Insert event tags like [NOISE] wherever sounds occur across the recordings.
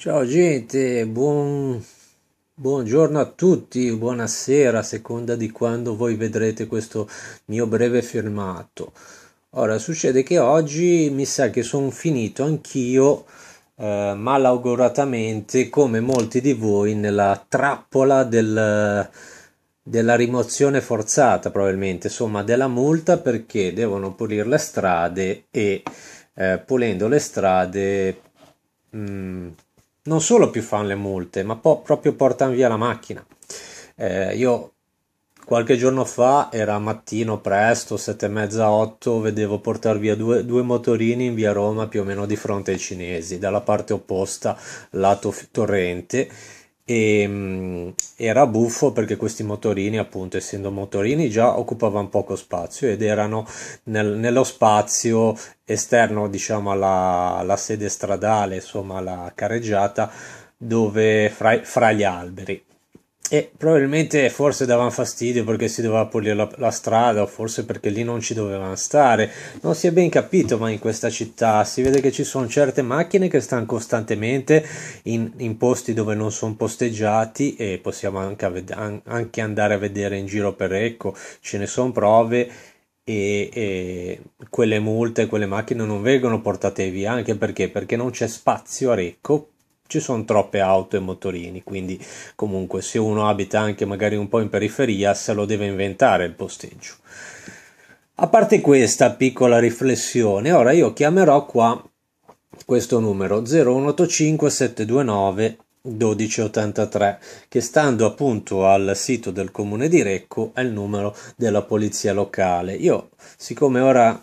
Ciao gente, buon... buongiorno a tutti, buonasera a seconda di quando voi vedrete questo mio breve filmato. Ora succede che oggi mi sa che sono finito anch'io eh, malauguratamente come molti di voi nella trappola del della rimozione forzata probabilmente insomma della multa perché devono pulire le strade e eh, pulendo le strade mh, mm, non solo più fanno le multe, ma po- proprio portano via la macchina. Eh, io qualche giorno fa, era mattino presto, sette e mezza, otto, vedevo portare via due, due, motorini in via Roma più o meno di fronte ai cinesi, dalla parte opposta, lato torrente e ehm, era buffo perché questi motorini appunto essendo motorini già occupavano poco spazio ed erano nel, nello spazio esterno diciamo alla, alla, sede stradale insomma alla carreggiata dove fra, fra gli alberi e probabilmente forse davano fastidio perché si doveva pulire la, la, strada o forse perché lì non ci dovevano stare non si è ben capito ma in questa città si vede che ci sono certe macchine che stanno costantemente in, in posti dove non sono posteggiati e possiamo anche, anche, andare a vedere in giro per Ecco ce ne sono prove e, e, quelle multe, quelle macchine non vengono portate via anche perché, perché non c'è spazio a Recco ci sono troppe auto e motorini, quindi comunque se uno abita anche magari un po' in periferia se lo deve inventare il posteggio. A parte questa piccola riflessione, ora io chiamerò qua questo numero 0185 729 1283 che stando appunto al sito del comune di Recco è il numero della polizia locale. Io siccome ora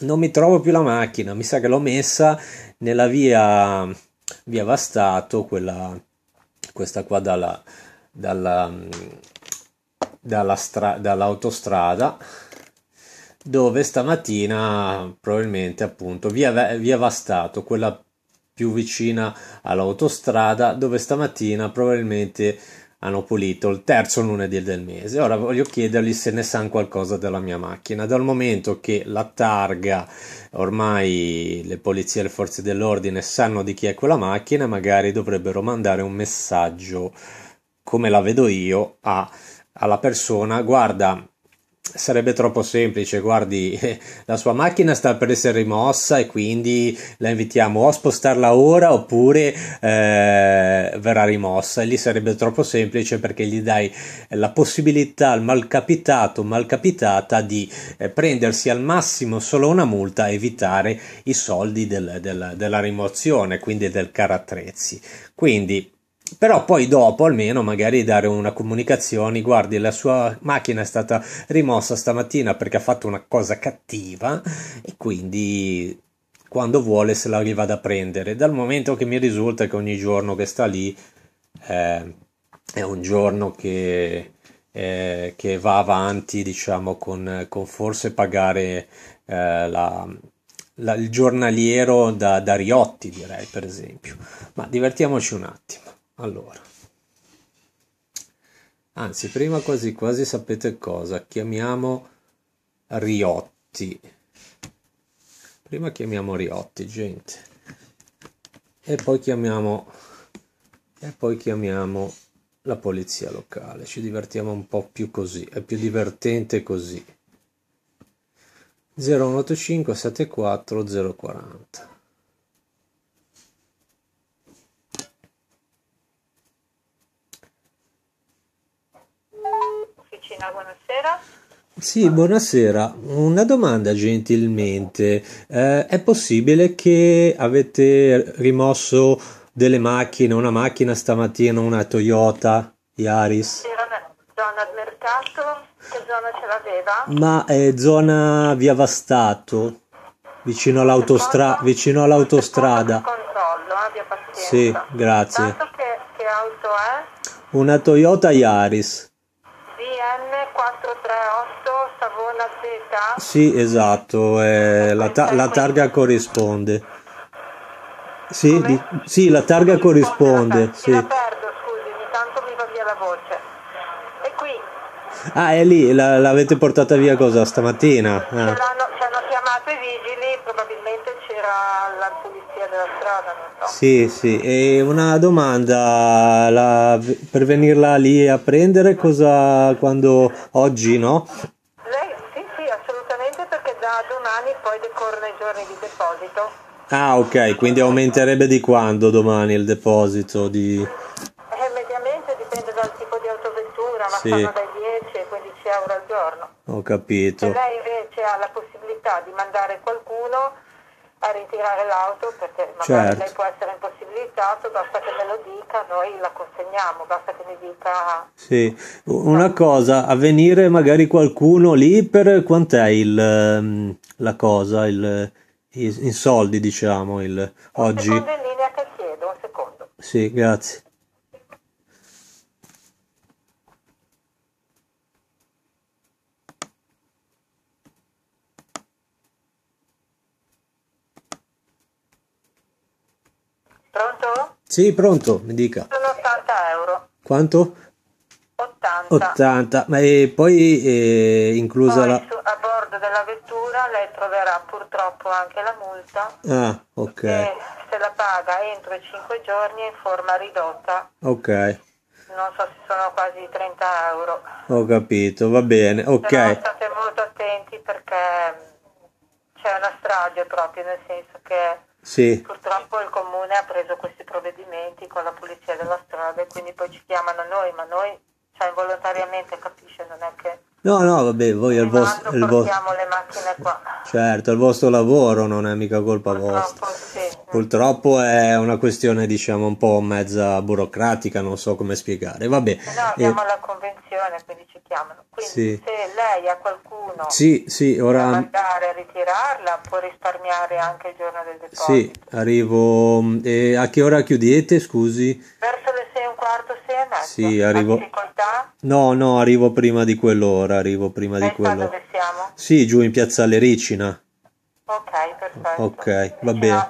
non mi trovo più la macchina, mi sa che l'ho messa nella via vi via Vastato, quella, questa qua dalla, dalla, dalla stra, dall'autostrada, dove stamattina probabilmente appunto vi via Vastato, quella più vicina all'autostrada, dove stamattina probabilmente hanno pulito il terzo lunedì del mese. Ora voglio chiedergli se ne sanno qualcosa della mia macchina, dal momento che la targa ormai le polizie e le forze dell'ordine sanno di chi è quella macchina, magari dovrebbero mandare un messaggio come la vedo io a, alla persona guarda sarebbe troppo semplice, guardi, [LAUGHS] la sua macchina sta per essere rimossa e quindi la invitiamo o a spostarla ora oppure eh, verrà rimossa. E lì sarebbe troppo semplice perché gli dai la possibilità al malcapitato, malcapitata di eh, prendersi al massimo solo una multa e evitare i soldi del, del, della rimozione, quindi del carattrezzi. Quindi però poi dopo almeno magari dare una comunicazione guardi la sua macchina è stata rimossa stamattina perché ha fatto una cosa cattiva e quindi quando vuole se la rivada a prendere dal momento che mi risulta che ogni giorno che sta lì eh, è un giorno che, eh, che, va avanti diciamo con, con forse pagare eh, la, la, il giornaliero da, da Riotti direi per esempio ma divertiamoci un attimo allora, anzi, prima quasi quasi sapete cosa, chiamiamo Riotti. Prima chiamiamo Riotti, gente. E poi chiamiamo e poi chiamiamo la polizia locale. Ci divertiamo un po' più così, è più divertente così. 0185 74 040 Marina, buonasera. Sì, buonasera. Una domanda gentilmente. Eh, è possibile che avete rimosso delle macchine, una macchina stamattina, una Toyota Yaris? Era una zona al mercato, che zona ce l'aveva? Ma è zona via Vastato, vicino all'autostrada. Vicino all'autostrada. Controllo, eh, abbia pazienza. Sì, grazie. che, che auto è? Una Toyota Yaris. 38 Savona Z? Sì, esatto, eh, la, ta- la, targa corrisponde. Sì, di- sì la targa corrisponde. Sì. La perdo, scusami, tanto mi va via la voce. E qui? Ah, è lì, la- l'avete portata via cosa stamattina? Ah. Ci hanno chiamato i vigili, probabilmente c'era nella strada, non so. Sì, sì. E una domanda, la, per venirla lì a prendere, cosa quando oggi, no? Lei, sì, sì, assolutamente, perché da domani poi decorrono i giorni di deposito. Ah, ok, quindi aumenterebbe di quando domani il deposito? Di... Eh, mediamente dipende dal tipo di autovettura, ma sì. fanno dai 10 ai 15 euro al giorno. Ho capito. Se lei invece ha la possibilità di mandare qualcuno a ritirare l'auto perché magari certo. lei può essere impossibilitato, basta che me lo dica, noi la consegniamo, basta che mi dica... Sì, una no. cosa, a venire magari qualcuno lì per quant'è il, ehm, la cosa, il, in soldi diciamo, il, un oggi? Secondo in linea che chiedo, un secondo. Sì, grazie. Pronto? Sì, pronto, mi dica. Sono 80 euro. Quanto? 80. 80, ma eh, poi eh, inclusa poi, la... Su, a bordo della vettura lei troverà purtroppo anche la multa. Ah, ok. E se la paga entro i 5 giorni in forma ridotta. Ok non so se sono quasi 30 euro. Ho capito, va bene, ok. Però state molto attenti perché c'è una strage proprio, nel senso che sì. Purtroppo il comune ha preso questi provvedimenti con la pulizia della strada e quindi poi ci chiamano noi, ma noi cioè, volontariamente, capisce, non è che... No, no, vabbè, voi al vostro... Il vo- le macchine qua. Certo, il vostro lavoro non è mica colpa vostra. Purtroppo è una questione, diciamo, un po' mezza burocratica, non so come spiegare. Vabbè. no, abbiamo eh... la convenzione chiamano. Quindi sì. se lei ha qualcuno sì, sì, ora... da mandare a ritirarla può risparmiare anche il giorno del deposito. Sì, arrivo. Mm, e a che ora chiudete, scusi? Verso le 6 e un quarto, 6 e mezzo. Sì, arrivo. Difficoltà? No, no, arrivo prima di quell'ora, arrivo prima lei di quell'ora. dove siamo? Sì, giù in piazza Lericina. Ok, perfetto. Ok, va bene.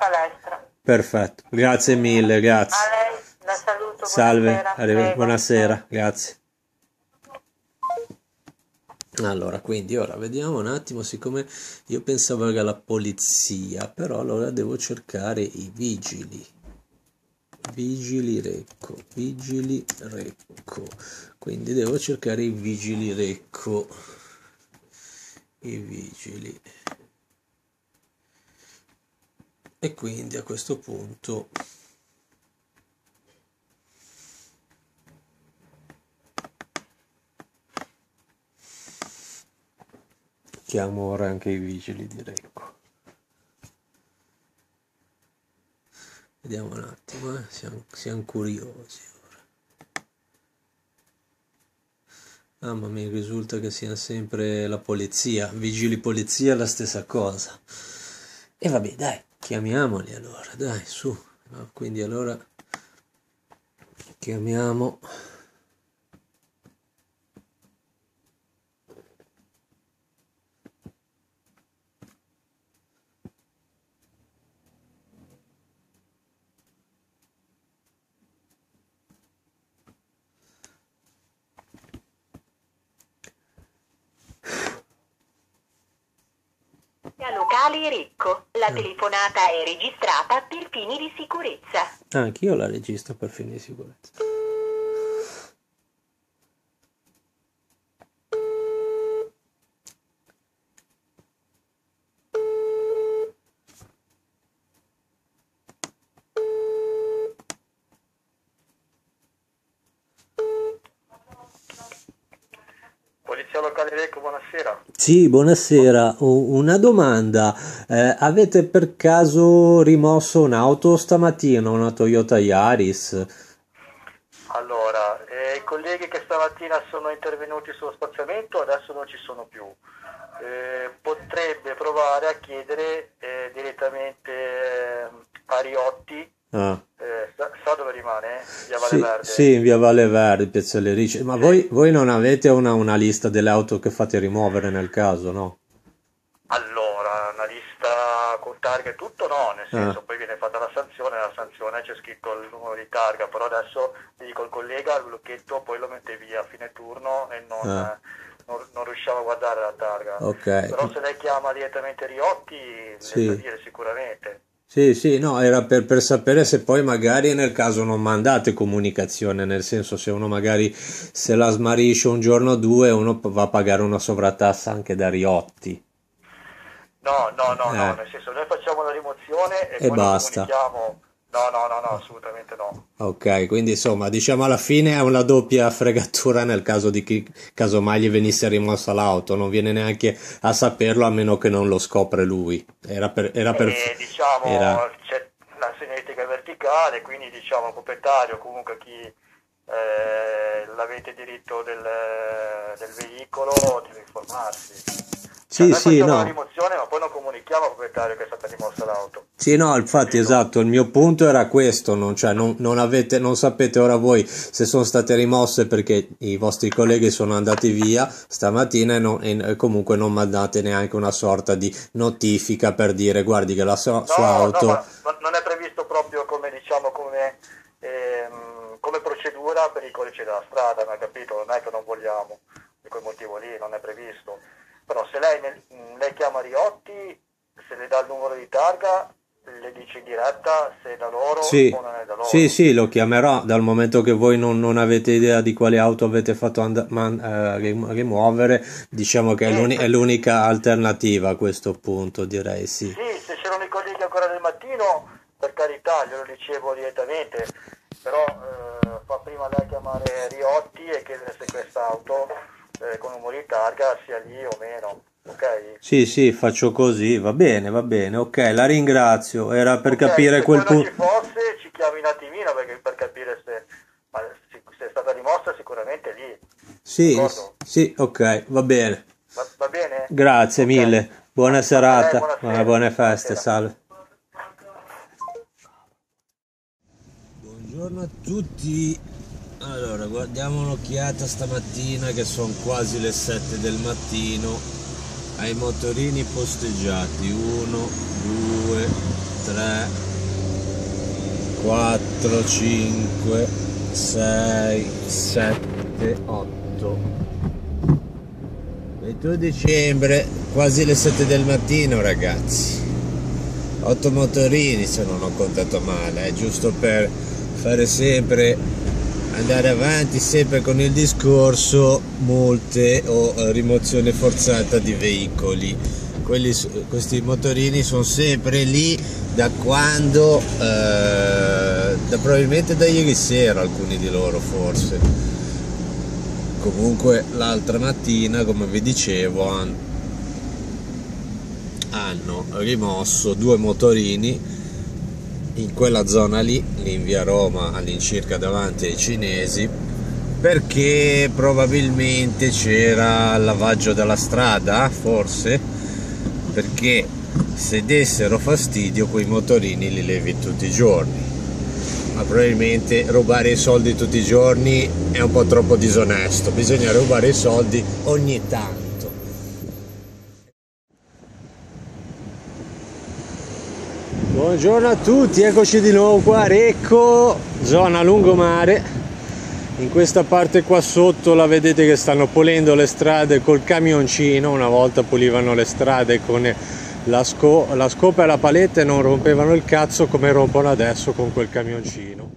Perfetto, grazie mille, grazie. A lei la saluto. Salve, buonasera, arrivo, buonasera grazie. Allora, quindi ora vediamo un attimo, siccome io pensavo che la polizia, però allora devo cercare i vigili. Vigili Recco, vigili Recco. Quindi devo cercare i vigili Recco. I vigili. E quindi a questo punto Chiamo ora anche i vigili di Recco. Vediamo un attimo, eh. siamo, siamo curiosi ora. Ah, ma mi risulta che sia sempre la polizia, vigili polizia la stessa cosa. E vabbè, dai, chiamiamoli allora, dai, su. No, quindi allora chiamiamo Da locale ricco, la ah. telefonata è registrata per fini di sicurezza. Ah, anch'io la registro per fini di sicurezza. Sì, buonasera. una domanda. Eh, avete per caso rimosso un'auto stamattina, una Toyota Yaris? Allora, eh, i colleghi che stamattina sono intervenuti sullo spazzamento adesso non ci sono più. Eh, potrebbe provare a chiedere eh, direttamente ehm, a Riotti. Ah sa dove rimane, via Valle sì, Verde. Sì, via Valle Verde, Piazzale Ricci. Ma sì. voi, voi, non avete una, una, lista delle auto che fate rimuovere nel caso, no? Allora, una lista con targa e tutto no, nel eh. senso ah. poi viene fatta la sanzione, la sanzione c'è scritto il numero di targa, però adesso gli dico il collega, il blocchetto, poi lo mette via a fine turno e non... Ah. non, riusciamo a guardare la targa. Okay. Però se lei chiama direttamente Riotti, sì. dire sicuramente. Sì, sì, no, era per, per, sapere se poi magari nel caso non mandate comunicazione, nel senso se uno magari se la smarisce un giorno o due uno va a pagare una sovrattassa anche da Riotti. No, no, no, eh. no nel senso noi facciamo la rimozione e, e basta. comunichiamo No, no, no, no, assolutamente no. Ok, quindi insomma, diciamo alla fine è una doppia fregatura nel caso di chi casomai gli venisse rimossa l'auto, non viene neanche a saperlo a meno che non lo scopre lui. Era per... Era per e, eh, diciamo, era... c'è la segnetica verticale, quindi diciamo il proprietario, comunque chi eh, l'avete diritto del, del veicolo deve informarsi. Cioè, sì, no. rimozione, ma poi non comunichiamo al proprietario che è stata rimossa l'auto. Sì, no, infatti, sì, esatto. No. Il mio punto era questo: non, cioè, non, non, avete, non sapete ora voi se sono state rimosse perché i vostri colleghi sono andati via stamattina e, non, e comunque non mandate neanche una sorta di notifica per dire guardi che la so, no, sua auto. No, ma, non è previsto proprio come diciamo come. Ehm, come procedura per i codici della strada, non capito? Non è che non vogliamo, per quel motivo lì non è previsto però se lei, nel, lei chiama Riotti, se le dà il numero di targa, le dice in diretta se è da loro sì. o non è da loro. Sì, sì, lo chiamerò dal momento che voi non, non avete idea di quale auto avete fatto and- man- eh, rimuovere, diciamo che sì, è, l'uni- è, l'unica alternativa a questo punto, direi sì. Sì, se c'erano i colleghi ancora del mattino, per carità, glielo dicevo direttamente, però eh, fa prima lei chiamare Riotti e chiedere se questa auto eh, con numero di targa sia lì o meno. Ok? Sì, sì, faccio così, va bene, va bene, ok, la ringrazio. Era per okay, capire quel punto. Se fosse, ci chiami un attimino perché, per capire se, se, è stata rimossa, sicuramente lì. Sì, sì, ok, va bene. Va, va bene? Grazie okay. mille. Buona serata, buona buona, buone feste, salve. Buongiorno a tutti. Allora, guardiamo un'occhiata stamattina che sono quasi le 7 del mattino ai motorini posteggiati 1, 2, 3, 4, 5, 6, 7, 8 22 dicembre, quasi le 7 del mattino ragazzi 8 motorini se non ho contato male, è giusto per fare sempre andare avanti sempre con il discorso multe o eh, rimozione forzata di veicoli. Quelli, questi motorini sono sempre lì da quando, eh, da, probabilmente da ieri sera alcuni di loro forse. Comunque l'altra mattina, come vi dicevo, hanno rimosso due motorini in quella zona lì, lì in via Roma all'incirca davanti ai cinesi, perché probabilmente c'era lavaggio della strada, forse, perché se dessero fastidio quei motorini li levi tutti i giorni. Ma probabilmente rubare i soldi tutti i giorni è un po' troppo disonesto, bisogna rubare i soldi ogni tanto. Buongiorno a tutti, eccoci di nuovo qua a Recco, zona lungomare. In questa parte qua sotto la vedete che stanno pulendo le strade col camioncino, una volta pulivano le strade con la, sco la scopa e la paletta e non rompevano il cazzo come rompono adesso con quel camioncino.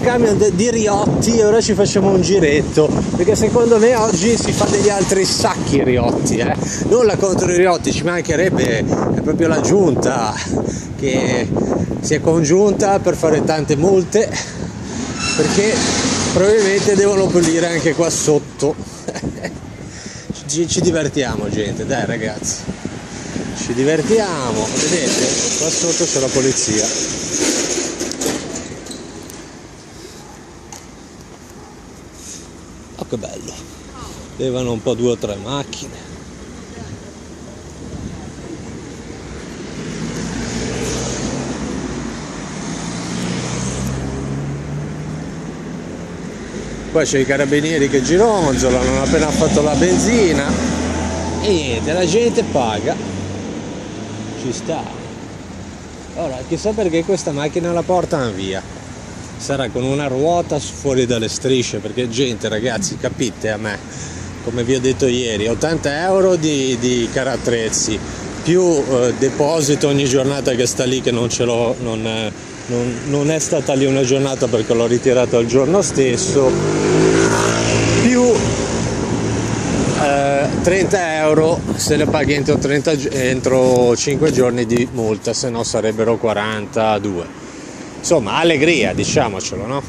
camion de- di riotti e ora ci facciamo un giretto, perché secondo me oggi si fa degli altri sacchi riotti, eh? non contro i riotti, ci mancherebbe, è proprio la giunta che si è congiunta per fare tante multe, perché probabilmente devono pulire anche qua sotto. [LAUGHS] ci, ci divertiamo gente, dai ragazzi ci divertiamo vedete qua sotto c'è la polizia che bello levano un po' due o tre macchine poi c'è i carabinieri che gironzolano appena fatto la benzina e niente la gente paga ci sta ora chissà perché questa macchina la portano via sarà con una ruota fuori dalle strisce perché gente ragazzi capite a me come vi ho detto ieri 80 euro di, di carattrezzi più eh, deposito ogni giornata che sta lì che non ce l'ho non, eh, non, non è stata lì una giornata perché l'ho ritirato il giorno stesso più 30 eh, euro se le paghi entro, 30, entro 5 giorni di multa, se no sarebbero 42. Insomma, allegria, diciamocelo, no?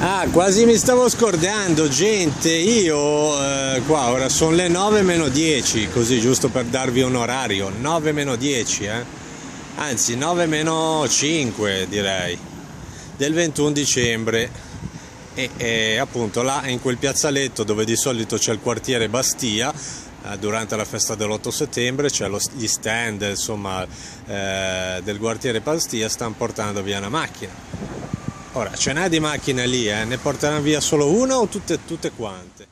Ah, quasi mi stavo scordando, gente, io eh, qua ora sono le 9 meno 10, così giusto per darvi un orario, 9 meno 10, eh? Anzi, 9 meno 5 direi, del 21 dicembre. E, e, appunto là in quel piazzaletto dove di solito c'è il quartiere Bastia eh, durante la festa dell'8 settembre, cioè lo, gli stand insomma, eh, del quartiere Palstia stanno portando via una macchina. Ora, ce n'è di macchine lì, eh? ne porteranno via solo una o tutte, tutte quante?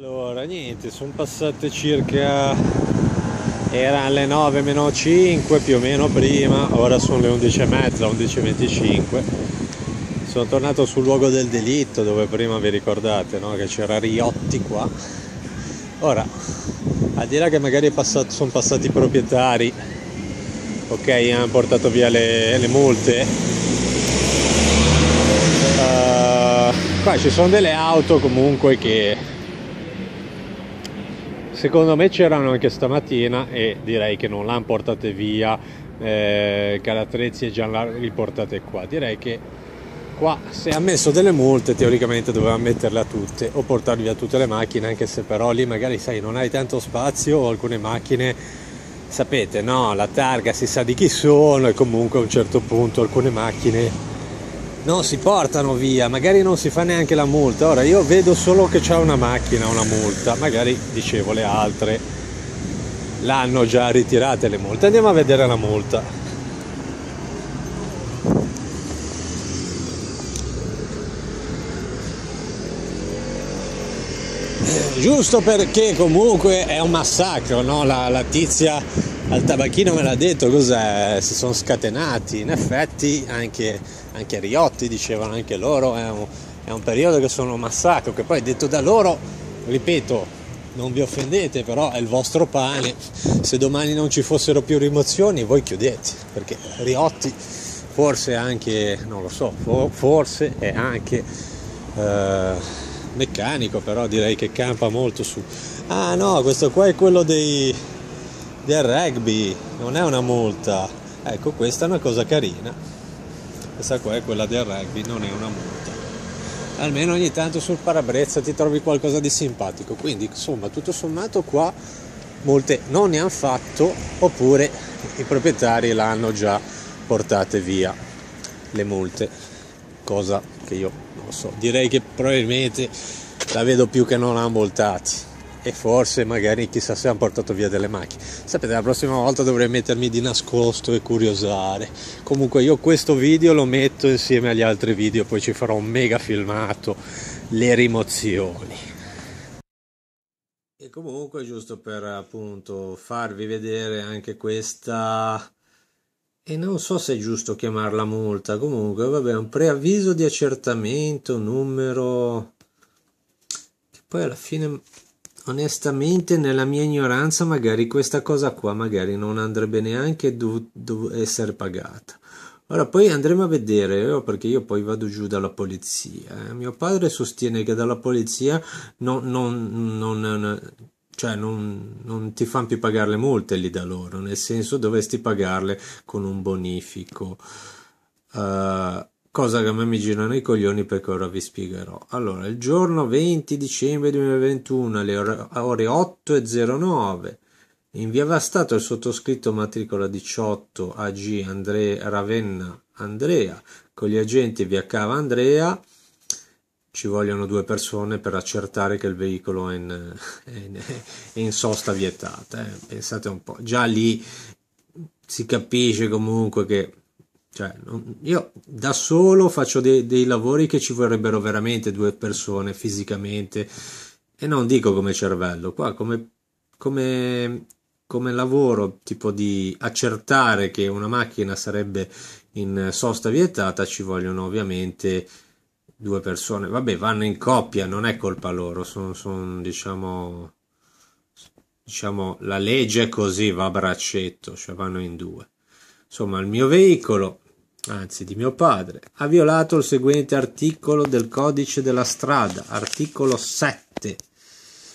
Allora niente, sono passate circa erano le 9 meno 5 più o meno prima, ora sono le 11 e mezza, 11.25. Sono tornato sul luogo del delitto dove prima vi ricordate no? che c'era Riotti qua. Ora, al di là che magari passato, sono passati i proprietari, ok, hanno portato via le, le multe. Uh, qua ci sono delle auto comunque che Secondo me c'erano anche stamattina e direi che non l'hanno portate via eh, Calatrezzi e Gianlar riportate qua. Direi che qua se ha messo delle multe teoricamente doveva metterle a tutte o portarvi via tutte le macchine anche se però lì magari sai non hai tanto spazio o alcune macchine sapete no la targa si sa di chi sono e comunque a un certo punto alcune macchine non si portano via, magari non si fa neanche la multa. Ora io vedo solo che c'è una macchina, una multa, magari dicevo le altre l'hanno già ritirate le multe. Andiamo a vedere la multa. Giusto perché comunque è un massacro, no? la, la tizia al tabacchino me l'ha detto, cos'è? Si sono scatenati. In effetti anche anche Riotti dicevano anche loro, è un, è un periodo che sono un massacro, che poi detto da loro, ripeto, non vi offendete, però è il vostro pane. Se domani non ci fossero più rimozioni, voi chiudete, perché Riotti forse anche, non lo so, forse è anche eh, meccanico, però direi che campa molto su... Ah no, questo qua è quello dei, del rugby, non è una multa. Ecco, questa è una cosa carina questa qua è quella del rugby, non è una multa. Almeno ogni tanto sul parabrezza ti trovi qualcosa di simpatico, quindi insomma tutto sommato qua molte non ne hanno fatto oppure i proprietari l'hanno già portate via le multe, cosa che io non so, direi che probabilmente la vedo più che non ha voltati e forse magari chissà se hanno portato via delle macchine. Sapete, la prossima volta dovrei mettermi di nascosto e curiosare. Comunque io questo video lo metto insieme agli altri video, poi ci farò un mega filmato, le rimozioni. E comunque giusto per appunto farvi vedere anche questa e non so se è giusto chiamarla multa, comunque vabbè, un preavviso di accertamento numero che poi alla fine onestamente nella mia ignoranza magari questa cosa qua magari non andrebbe neanche do, do essere pagata ora poi andremo a vedere oh, perché io poi vado giù dalla polizia eh. mio padre sostiene che dalla polizia non, non, non cioè non, non, ti fanno più pagare le multe lì da loro nel senso dovresti pagarle con un bonifico uh, cosa che a me mi girano i coglioni perché ora vi spiegherò. Allora, il giorno 20 dicembre 2021 alle ore, ore in via Vastato il sottoscritto matricola 18 AG Andre, Ravenna Andrea con gli agenti via Cava Andrea. Ci vogliono due persone per accertare che il veicolo è in, è in, è in sosta vietata. Eh. Pensate un po', già lì si capisce comunque che cioè, io da solo faccio dei, dei, lavori che ci vorrebbero veramente due persone fisicamente e non dico come cervello, qua come, come, come lavoro tipo di accertare che una macchina sarebbe in sosta vietata ci vogliono ovviamente due persone. Vabbè, vanno in coppia, non è colpa loro, sono, son, diciamo, diciamo, la legge è così, va a braccetto, cioè vanno in due. Insomma, il mio veicolo anzi di mio padre, ha violato il seguente articolo del codice della strada, articolo 7.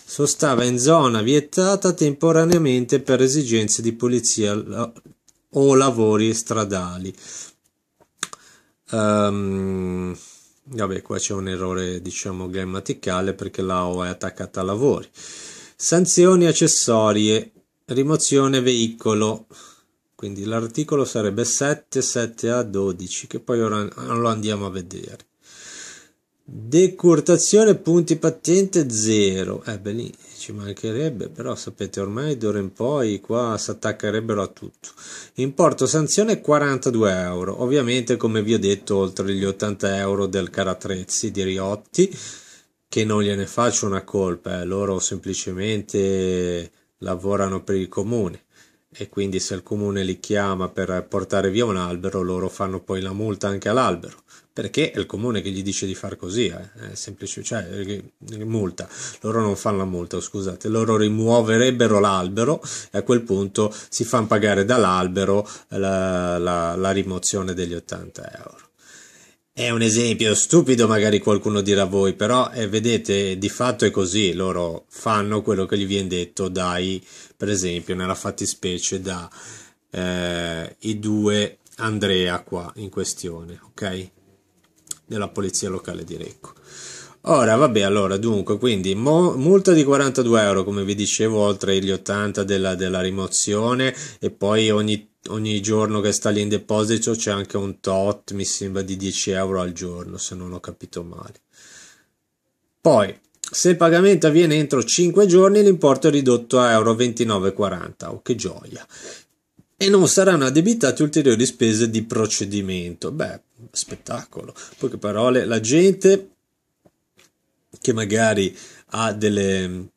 Sostava in zona vietata temporaneamente per esigenze di polizia o lavori stradali. Um, vabbè, qua c'è un errore, diciamo, grammaticale perché la O è attaccata a lavori. Sanzioni accessorie, rimozione veicolo, quindi l'articolo sarebbe 77 a 12 che poi ora lo andiamo a vedere decurtazione punti paziente 0 eh beh lì ci mancherebbe però sapete ormai d'ora in poi qua si attaccherebbero a tutto importo sanzione 42 euro ovviamente come vi ho detto oltre gli 80 euro del caratrezzi di Riotti che non gliene faccio una colpa eh, loro semplicemente lavorano per il comune e quindi se il comune li chiama per portare via un albero, loro fanno poi la multa anche all'albero, perché è il comune che gli dice di far così, eh. è semplice, cioè eh, eh, multa, loro non fanno la multa, scusate, loro rimuoverebbero l'albero e a quel punto si fanno pagare dall'albero la, la, la rimozione degli 80 euro. È un esempio stupido, magari qualcuno dirà voi, però eh, vedete, di fatto è così, loro fanno quello che gli viene detto dai, per esempio, nella fattispecie da eh, i due Andrea qua in questione, ok? Della polizia locale di Recco. Ora, vabbè, allora, dunque, quindi mo, multa di 42 euro, come vi dicevo, oltre gli 80 della, della rimozione e poi ogni ogni giorno che sta lì in deposito c'è anche un tot, mi sembra di 10 euro al giorno, se non ho capito male. Poi, se il pagamento avviene entro 5 giorni, l'importo è ridotto a euro 29,40. Oh, che gioia! E non saranno addebitate ulteriori spese di procedimento. Beh, spettacolo. Poche parole, la gente che magari ha, delle,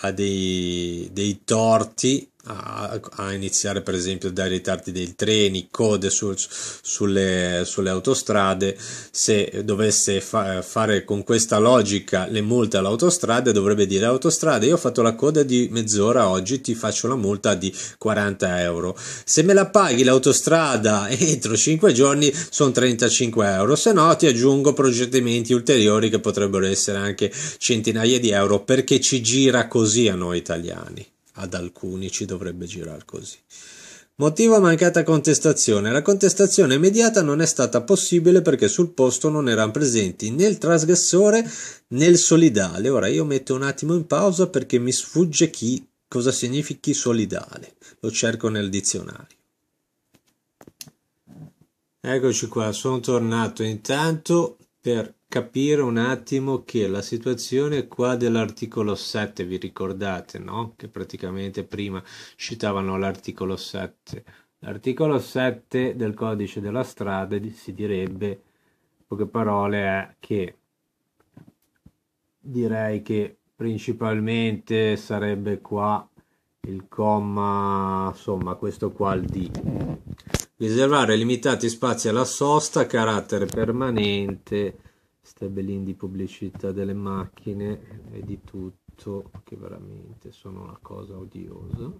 ha dei, dei torti a, a, iniziare per esempio dai ritardi dei treni, code su, sulle, sulle, autostrade, se dovesse fa, fare con questa logica le multe all'autostrada dovrebbe dire autostrada io ho fatto la coda di mezz'ora oggi ti faccio la multa di 40 euro, se me la paghi l'autostrada entro 5 giorni sono 35 euro, se no ti aggiungo progettimenti ulteriori che potrebbero essere anche centinaia di euro perché ci gira così a noi italiani ad alcuni ci dovrebbe girare così. Motivo mancata contestazione. La contestazione immediata non è stata possibile perché sul posto non erano presenti né il trasgressore né il solidale. Ora io metto un attimo in pausa perché mi sfugge chi cosa significhi solidale. Lo cerco nel dizionario. Eccoci qua, sono tornato intanto per capire un attimo che la situazione qua dell'articolo 7, vi ricordate, no? Che praticamente prima citavano l'articolo 7. L'articolo 7 del codice della strada si direbbe, in poche parole, è eh, che direi che principalmente sarebbe qua il comma, insomma, questo qua il D. Riservare limitati spazi alla sosta, a carattere permanente tabellini di pubblicità delle macchine e di tutto che veramente sono una cosa odiosa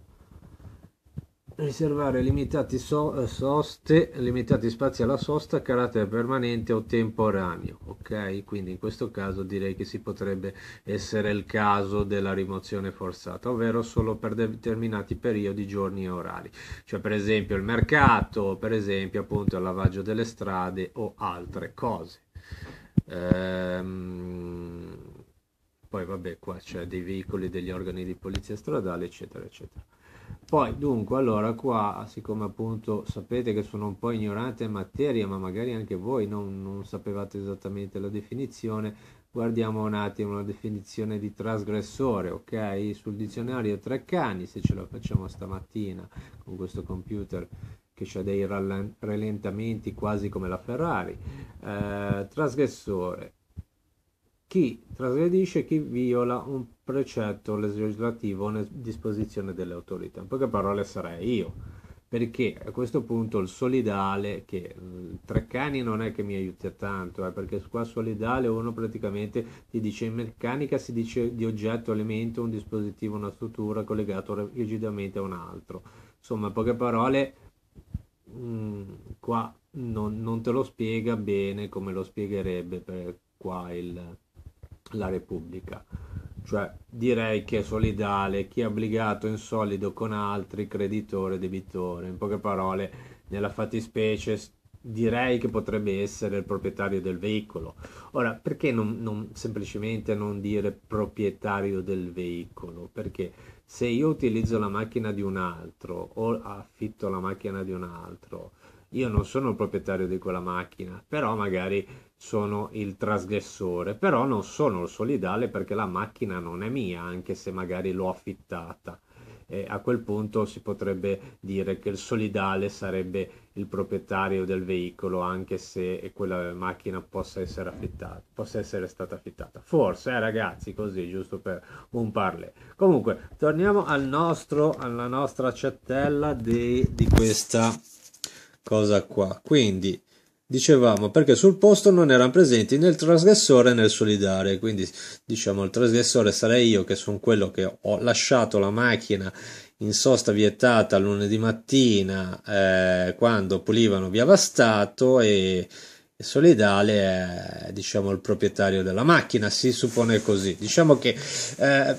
riservare limitati so, eh, soste limitati spazi alla sosta carattere permanente o temporaneo ok quindi in questo caso direi che si potrebbe essere il caso della rimozione forzata ovvero solo per determinati periodi giorni e orari cioè per esempio il mercato per esempio appunto il lavaggio delle strade o altre cose Ehm, poi vabbè, qua c'è dei veicoli, degli organi di polizia stradale, eccetera, eccetera. Poi, dunque, allora qua, siccome appunto sapete che sono un po' ignorante in materia, ma magari anche voi non, non sapevate esattamente la definizione, guardiamo un attimo la definizione di trasgressore, ok? Sul dizionario Treccani, se ce la facciamo stamattina con questo computer che c'è dei rallentamenti quasi come la Ferrari, mm. eh, trasgressore, chi trasgredisce, chi viola un precetto legislativo a disposizione delle autorità. In poche parole sarei io, perché a questo punto il solidale, che mm, Treccani non è che mi aiuti tanto, eh, perché qua solidale uno praticamente ti dice in meccanica si dice di oggetto, elemento, un dispositivo, una struttura collegato rigidamente a un altro. Insomma, in poche parole mh, mm, qua non, non, te lo spiega bene come lo spiegherebbe per qua il, la Repubblica. Cioè direi che è solidale chi è obbligato in solido con altri, creditore, debitore. In poche parole, nella fattispecie direi che potrebbe essere il proprietario del veicolo. Ora, perché non, non semplicemente non dire proprietario del veicolo? Perché se io utilizzo la macchina di un altro o affitto la macchina di un altro, io non sono il proprietario di quella macchina, però magari sono il trasgressore, però non sono il solidale perché la macchina non è mia, anche se magari l'ho affittata eh, a quel punto si potrebbe dire che il solidale sarebbe il proprietario del veicolo anche se quella macchina possa essere affittata possa essere stata affittata forse eh, ragazzi così giusto per un parlé comunque torniamo al nostro alla nostra chattella di, di questa cosa qua quindi dicevamo perché sul posto non erano presenti né il trasgressore né il solidare quindi diciamo il trasgressore sarei io che sono quello che ho lasciato la macchina in sosta vietata lunedì mattina eh, quando pulivano via Vastato e solidale è diciamo il proprietario della macchina si suppone così diciamo che eh,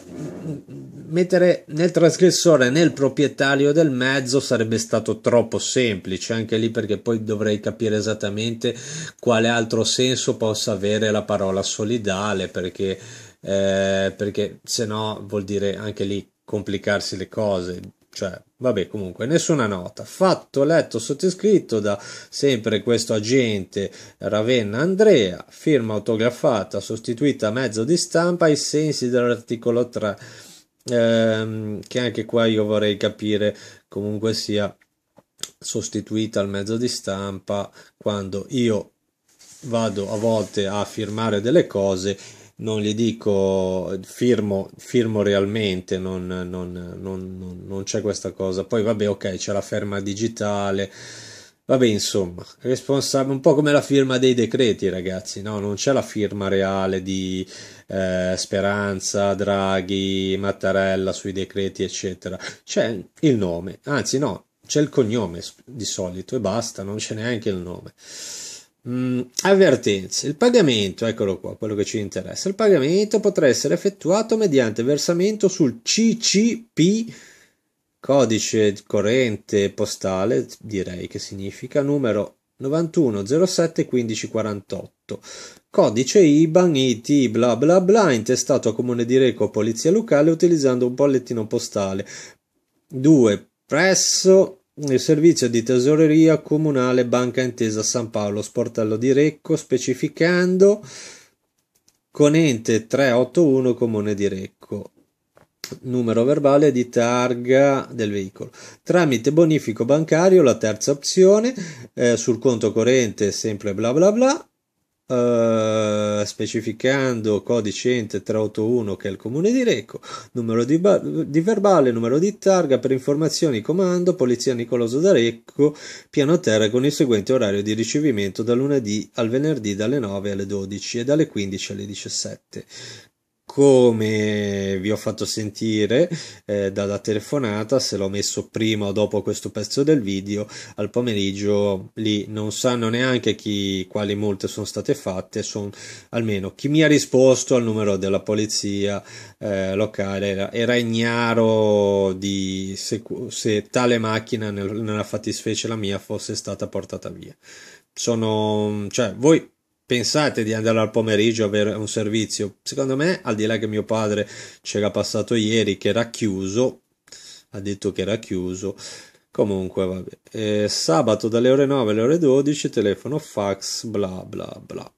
mettere nel trasgressore nel proprietario del mezzo sarebbe stato troppo semplice anche lì perché poi dovrei capire esattamente quale altro senso possa avere la parola solidale perché eh, perché se no vuol dire anche lì complicarsi le cose cioè Vabbè, comunque, nessuna nota. Fatto, letto, sottoscritto da sempre questo agente Ravenna Andrea, firma autografata, sostituita a mezzo di stampa ai sensi dell'articolo 3, ehm, che anche qua io vorrei capire comunque sia sostituita al mezzo di stampa quando io vado a volte a firmare delle cose non gli dico firmo, firmo realmente, non, non, non, non, c'è questa cosa. Poi vabbè, ok, c'è la ferma digitale. Vabbè, insomma, responsabile un po' come la firma dei decreti, ragazzi, no? Non c'è la firma reale di eh, Speranza, Draghi, Mattarella sui decreti, eccetera. C'è il nome, anzi no, c'è il cognome di solito e basta, non c'è neanche il nome. Mm, avvertenze. Il pagamento, eccolo qua, quello che ci interessa. Il pagamento potrà essere effettuato mediante versamento sul CCP, codice corrente postale, direi che significa, numero 91071548, codice IBAN IT bla bla bla, intestato a Comune di Reco, Polizia Locale, utilizzando un bollettino postale. 2. Presso il servizio di tesoreria comunale Banca Intesa San Paolo, sportello di Recco, specificando con ente 381 comune di Recco. Numero verbale di targa del veicolo. Tramite bonifico bancario, la terza opzione, eh, sul conto corrente sempre bla bla bla, Uh, specificando codice ente 381 che è il comune di Recco, numero di, ba- di, verbale, numero di targa per informazioni, comando, polizia Nicoloso da Recco, piano terra con il seguente orario di ricevimento da lunedì al venerdì dalle 9 alle 12 e dalle 15 alle 17 come vi ho fatto sentire eh, dalla telefonata, se l'ho messo prima o dopo questo pezzo del video, al pomeriggio lì non sanno neanche chi, quali multe sono state fatte, son, almeno chi mi ha risposto al numero della polizia eh, locale era, era, ignaro di se, se tale macchina nel, nella fattispecie la mia fosse stata portata via. Sono, cioè, voi pensate di andare al pomeriggio a avere un servizio? Secondo me, al di là che mio padre c'era passato ieri, che era chiuso, ha detto che era chiuso. Comunque, vabbè. Eh, sabato dalle ore 9 alle ore 12, telefono, fax, bla bla bla.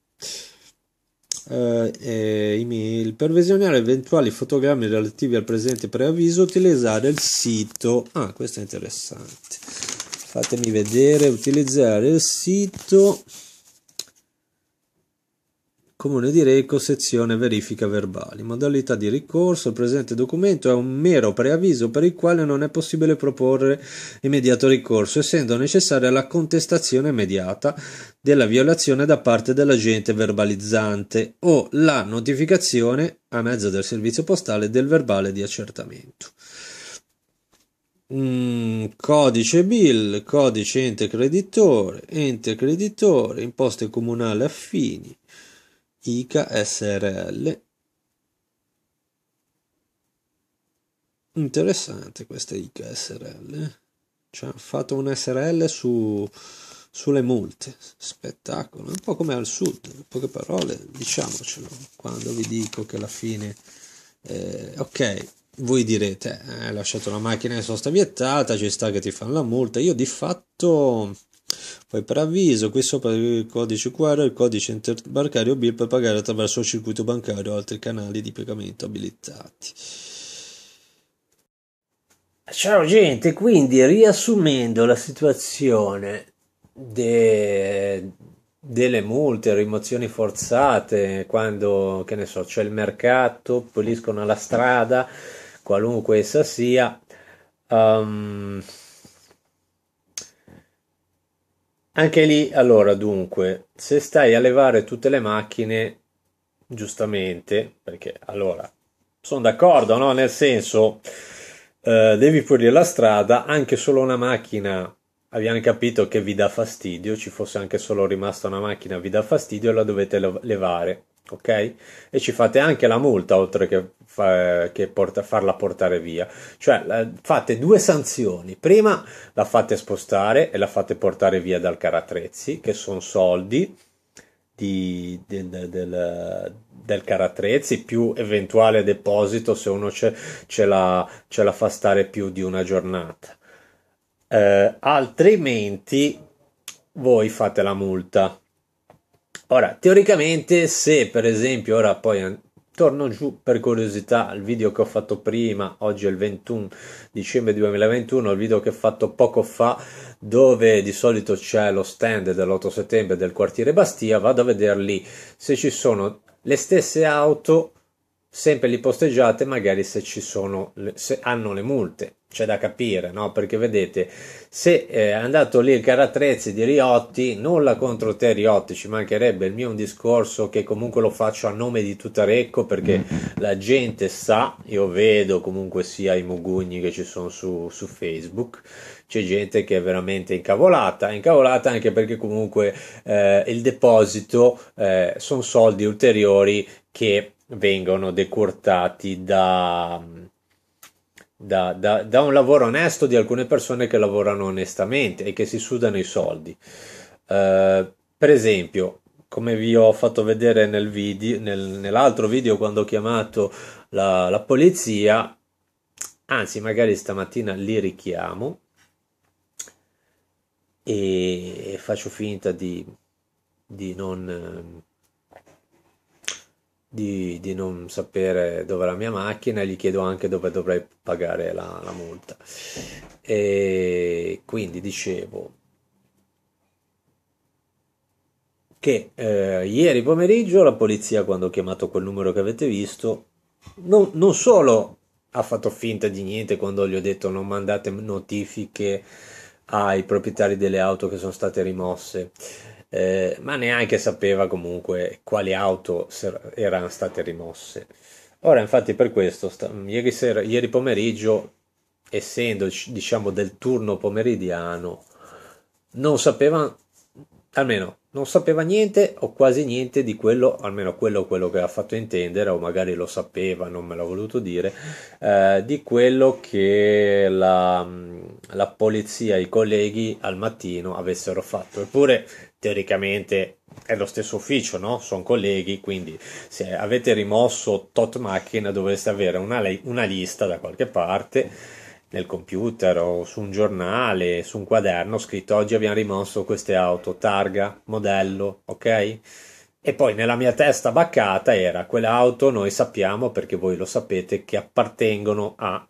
Eh, eh, email per visionare eventuali fotogrammi relativi al presente preavviso utilizzare il sito ah questo è interessante fatemi vedere utilizzare il sito Comune di Reco, sezione verifica verbali. Modalità di ricorso. Il presente documento è un mero preavviso per il quale non è possibile proporre immediato ricorso, essendo necessaria la contestazione immediata della violazione da parte dell'agente verbalizzante o la notificazione a mezzo del servizio postale del verbale di accertamento. Mm, codice BIL, codice ente creditore, ente creditore, imposte comunali affini, ICA SRL. Interessante questa ICA SRL. Ci ha fatto un SRL su, sulle multe. Spettacolo. Un po' come al sud. In poche parole, diciamocelo. Quando vi dico che alla fine... Eh, ok, voi direte, eh, hai lasciato la macchina in sosta vietata, ci sta che ti fanno la multa. Io di fatto poi per avviso, qui sopra il codice QR e il codice interbancario BIL per pagare attraverso il circuito bancario o altri canali di pagamento abilitati. Ciao gente, quindi riassumendo la situazione de... delle multe, rimozioni forzate, quando che ne so, c'è il mercato, puliscono la strada, qualunque essa sia. Um, anche lì, allora, dunque, se stai a levare tutte le macchine, giustamente, perché allora, sono d'accordo, no? Nel senso, eh, devi pulire la strada, anche solo una macchina, abbiamo capito che vi dà fastidio, ci fosse anche solo rimasta una macchina, vi dà fastidio e la dovete levare ok? E ci fate anche la multa oltre che, fa, che porta, farla portare via. Cioè fate due sanzioni. Prima la fate spostare e la fate portare via dal Caratrezzi, che sono soldi di, del, del, del, Caratrezzi più eventuale deposito se uno ce, ce, la, ce la, fa stare più di una giornata. Eh, altrimenti voi fate la multa Ora, teoricamente, se per esempio, ora poi torno giù per curiosità al video che ho fatto prima, oggi è il 21 dicembre 2021, il video che ho fatto poco fa, dove di solito c'è lo stand dell'8 settembre del quartiere Bastia, vado a vedere lì se ci sono le stesse auto sempre lì posteggiate, magari se ci sono, se hanno le multe c'è da capire, no? Perché vedete, se eh, è andato lì il carattrezzi di Riotti, nulla contro te Riotti, ci mancherebbe, il mio un discorso che comunque lo faccio a nome di Tutarecco, perché mm-hmm. la gente sa, io vedo comunque sia i mugugni che ci sono su, su Facebook, c'è gente che è veramente incavolata, incavolata anche perché comunque eh, il deposito eh, sono soldi ulteriori che vengono decurtati da da, da, da, un lavoro onesto di alcune persone che lavorano onestamente e che si sudano i soldi. Uh, per esempio, come vi ho fatto vedere nel video, nel, nell'altro video quando ho chiamato la, la polizia, anzi magari stamattina li richiamo e, e faccio finta di, di non di, di, non sapere dove è la mia macchina e gli chiedo anche dove dovrei pagare la, la multa. E quindi dicevo che eh, ieri pomeriggio la polizia, quando ho chiamato quel numero che avete visto, non, non solo ha fatto finta di niente quando gli ho detto non mandate notifiche ai proprietari delle auto che sono state rimosse eh, ma neanche sapeva comunque quali auto erano state rimosse. Ora, infatti, per questo, ieri, sera, ieri pomeriggio, essendo diciamo del turno pomeridiano, non sapeva almeno non sapeva niente o quasi niente di quello, almeno quello, quello che ha fatto intendere, o magari lo sapeva, non me l'ha voluto dire, eh, di quello che la, la polizia, i colleghi al mattino avessero fatto. Eppure teoricamente è lo stesso ufficio, no? Sono colleghi, quindi se avete rimosso tot macchina dovreste avere una, una lista da qualche parte nel computer o su un giornale, su un quaderno scritto oggi abbiamo rimosso queste auto, targa, modello, ok? E poi nella mia testa baccata era quell'auto noi sappiamo perché voi lo sapete che appartengono a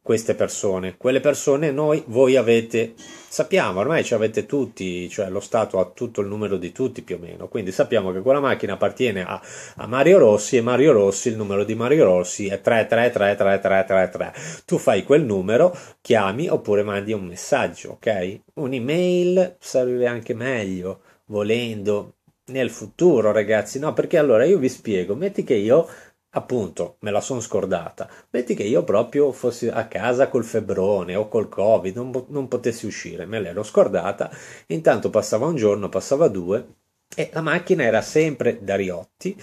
queste persone. Quelle persone noi voi avete sappiamo, ormai ci avete tutti, cioè lo Stato ha tutto il numero di tutti più o meno, quindi sappiamo che quella macchina appartiene a, a Mario Rossi e Mario Rossi, il numero di Mario Rossi è 333333. Tu fai quel numero, chiami oppure mandi un messaggio, ok? Un'email sarebbe anche meglio, volendo, nel futuro ragazzi, no? Perché allora io vi spiego, metti che io appunto me la sono scordata. Metti che io proprio fossi a casa col febbrone o col covid, non, non potessi uscire, me l'ero scordata, intanto passava un giorno, passava due e la macchina era sempre da Riotti.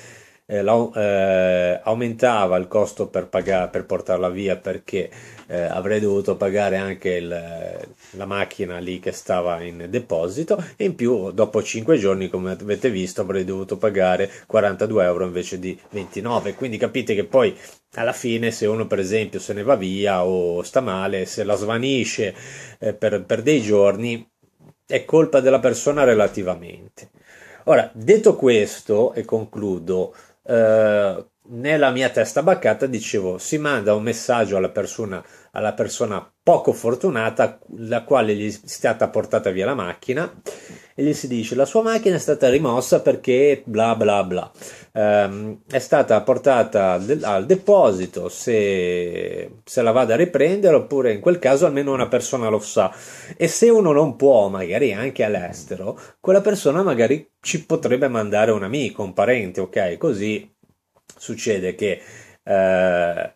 Eh, la, eh, aumentava il costo per, pagare, per portarla via perché eh, avrei dovuto pagare anche il, la macchina lì che stava in deposito e in più dopo 5 giorni come avete visto avrei dovuto pagare 42 euro invece di 29 quindi capite che poi alla fine se uno per esempio se ne va via o sta male se la svanisce eh, per, per dei giorni è colpa della persona relativamente ora detto questo e concludo eh, nella mia testa baccata dicevo si manda un messaggio alla persona alla persona poco fortunata la quale gli è stata portata via la macchina e gli si dice la sua macchina è stata rimossa perché bla bla bla ehm, è stata portata al deposito se, se la vada a riprendere oppure in quel caso almeno una persona lo sa e se uno non può magari anche all'estero quella persona magari ci potrebbe mandare un amico un parente ok così succede che eh,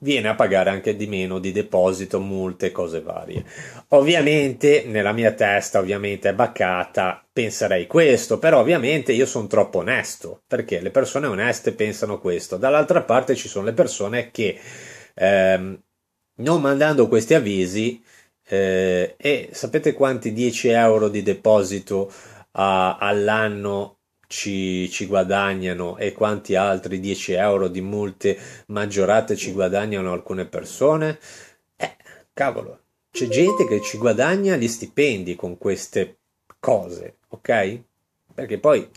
viene a pagare anche di meno di deposito, multe, cose varie. Ovviamente, nella mia testa, ovviamente è baccata, penserei questo, però ovviamente io sono troppo onesto, perché le persone oneste pensano questo. Dall'altra parte ci sono le persone che ehm, non mandando questi avvisi eh, e sapete quanti 10 euro di deposito a, ah, all'anno ci, ci, guadagnano e quanti altri 10 euro di multe maggiorate ci guadagnano alcune persone? Eh, cavolo, c'è gente che ci guadagna gli stipendi con queste cose, ok? Perché poi,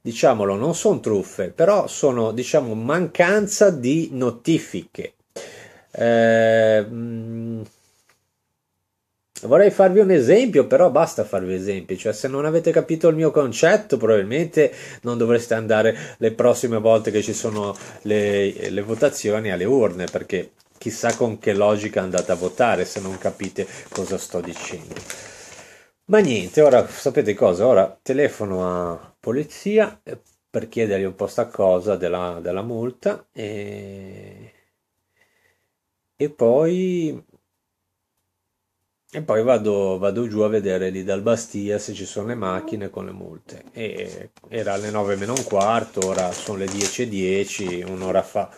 diciamolo, non sono truffe, però sono, diciamo, mancanza di notifiche. Eh, mh, mm, Vorrei farvi un esempio, però basta farvi esempi, cioè se non avete capito il mio concetto probabilmente non dovreste andare le prossime volte che ci sono le, le votazioni alle urne, perché chissà con che logica andate a votare se non capite cosa sto dicendo. Ma niente, ora sapete cosa? Ora telefono a polizia per chiedergli un po' sta cosa della, della multa e, e poi e poi vado, vado, giù a vedere lì dal Bastia se ci sono le macchine con le multe. E era alle 9 meno un quarto, ora sono le 10.10, un'ora fa.